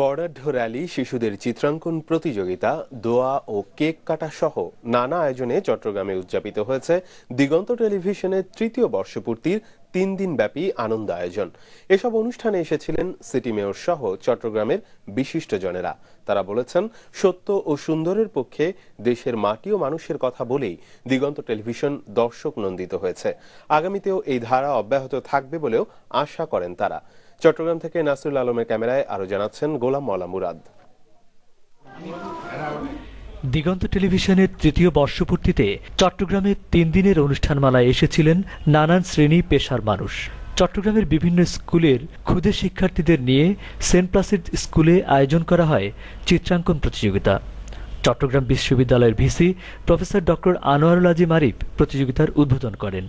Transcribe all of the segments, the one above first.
বর্ণাঢ্য র্যালি শিশুদের চিত্রাঙ্কন প্রতিযোগিতা দোয়া ও কেক কাটা সহ নানা আয়োজনে চট্টগ্রামে উদযাপিত হয়েছে দিগন্ত টেলিভিশনের তৃতীয় বর্ষপূর্তির তিন দিন ব্যাপী আনন্দ আয়োজন এসব অনুষ্ঠানে এসেছিলেন সিটি মেয়র সহ চট্টগ্রামের বিশিষ্টজনেরা তারা বলেছেন সত্য ও সুন্দরের পক্ষে দেশের মাটি ও মানুষের কথা বলেই দিগন্ত টেলিভিশন দর্শক নন্দিত হয়েছে আগামীতেও এই ধারা অব্যাহত থাকবে বলেও আশা করেন তারা চট্টগ্রাম থেকে নাসরুল আলমের ক্যামেরায় আরো জানাচ্ছেন গোলাম মলা মুরাদ দিগন্ত টেলিভিশনের তৃতীয় বর্ষপূর্তিতে চট্টগ্রামে তিন দিনের অনুষ্ঠানমালায় এসেছিলেন নানান শ্রেণী পেশার মানুষ চট্টগ্রামের বিভিন্ন স্কুলের ক্ষুদে শিক্ষার্থীদের নিয়ে সেন্ট প্লাসিড স্কুলে আয়োজন করা হয় চিত্রাঙ্কন প্রতিযোগিতা চট্টগ্রাম বিশ্ববিদ্যালয়ের VC professor doctor Anwarul Azim Arif প্রতিযোগিতার উদ্বোধন করেন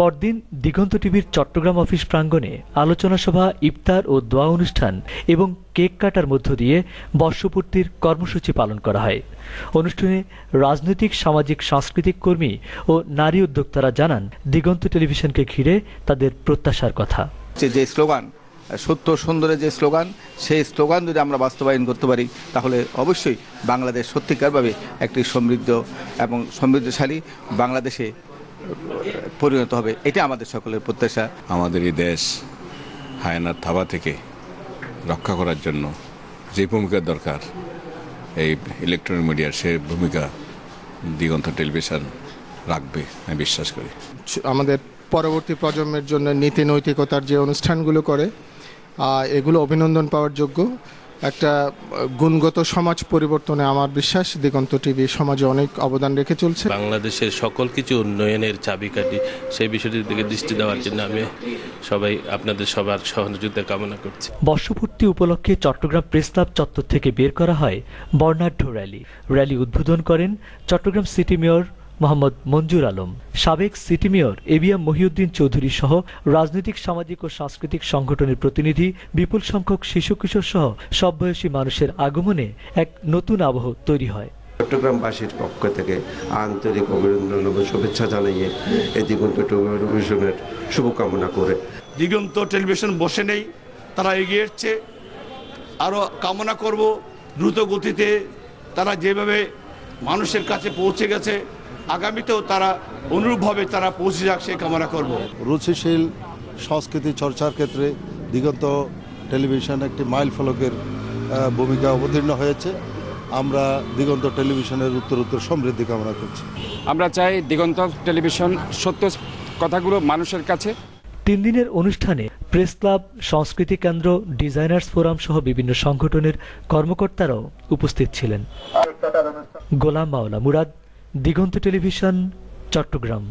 পরদিন দিগন্ত টিভির চট্টগ্রাম অফিস প্রাঙ্গণে আলোচনা সভা ইফতার ও দোয়া অনুষ্ঠান এবং কেক কাটার মধ্য দিয়ে বর্ষপূর্তির কর্মসূচি পালন করা হয় অনুষ্ঠানে রাজনৈতিক সামাজিক সাংস্কৃতিক কর্মী ও নারী উদ্যোক্তারা জানান দিগন্ত টেলিভিশনকে ঘিরে তাদের প্রত্যাশার কথা যে স্লোগান সত্য সুন্দরের যে স্লোগান সেই স্লোগান যদি আমরা বাস্তবায়ন করতে পারি তাহলে অবশ্যই বাংলাদেশ সত্যিকারভাবে একটি সমৃদ্ধ এবং সমৃদ্ধশালী বাংলাদেশে পরিণত হবে এটা আমাদের সকলের প্রত্যাশা আমাদের এই দেশ হায়নার থাবা থেকে রক্ষা করার জন্য যে ভূমিকার দরকার এই ইলেকট্রনিক মিডিয়ার সে ভূমিকা দিগন্ত টেলিভিশন রাখবে আমি বিশ্বাস করি আমাদের পরবর্তী প্রজন্মের জন্য নীতি নৈতিকতার যে অনুষ্ঠানগুলো করে এগুলো অভিনন্দন পাওয়ার যোগ্য একটা গুণগত সমাজ পরিবর্তনে আমার বিশ্বাস দিগন্ত টিভি সমাজে অনেক অবদান রেখে চলছে বাংলাদেশের সকল কিছু উন্নয়নের চাবিকাঠি সেই বিষয়টির দিকে দৃষ্টি দেওয়ার জন্য আমি সবাই আপনাদের সবার সহযোগিতা কামনা করছি বর্ষপূর্তি উপলক্ষে চট্টগ্রাম প্রেস ক্লাব চত্বর থেকে বের করা হয় বর্ণাঢ্য র্যালি র্যালি উদ্বোধন করেন চট্টগ্রাম সিটি মেয়র মোহাম্মদ মঞ্জুর আলম সাবেক city mayor ABM Mohiuddin Chowdhury সহ রাজনৈতিক সামাজিক ও সাংস্কৃতিক সংগঠনের প্রতিনিধি বিপুল সংখ্যক শিশু কিশোর সহ সব বয়সী মানুষের আগমনে এক নতুন আবহ তৈরি হয় চট্টগ্রামবাসীর পক্ষ থেকে আন্তরিক অভিনন্দন ও শুভেচ্ছা জানিয়ে এই দিগন্ত টেলিভিশনের শুভকামনা করে দিগন্ত টেলিভিশন বসে নেই তারা এগিয়ে এসছে আরও কামনা করব দ্রুত গতিতে তারা যেভাবে মানুষের কাছে পৌঁছে গেছে আগামীতেও তারা অনুরূপভাবে তারা পৌঁছে যাক সে কামনা করব রুচিশীল সংস্কৃতি চর্চার ক্ষেত্রে দিগন্ত টেলিভিশন একটি মাইল ফলকের ভূমিকা অবতীর্ণ হয়েছে আমরা দিগন্ত টেলিভিশনের উত্তর উত্তর সমৃদ্ধি কামনা করছি আমরা চাই দিগন্ত টেলিভিশন সত্য কথাগুলো মানুষের কাছে তিন দিনের অনুষ্ঠানে প্রেস ক্লাব সংস্কৃতি কেন্দ্র ডিজাইনার্স ফোরাম সহ বিভিন্ন সংগঠনের কর্মকর্তারাও উপস্থিত ছিলেন গোলাম মাওলা মুরাদ দিগন্ত টেলিভিশন চট্টগ্রাম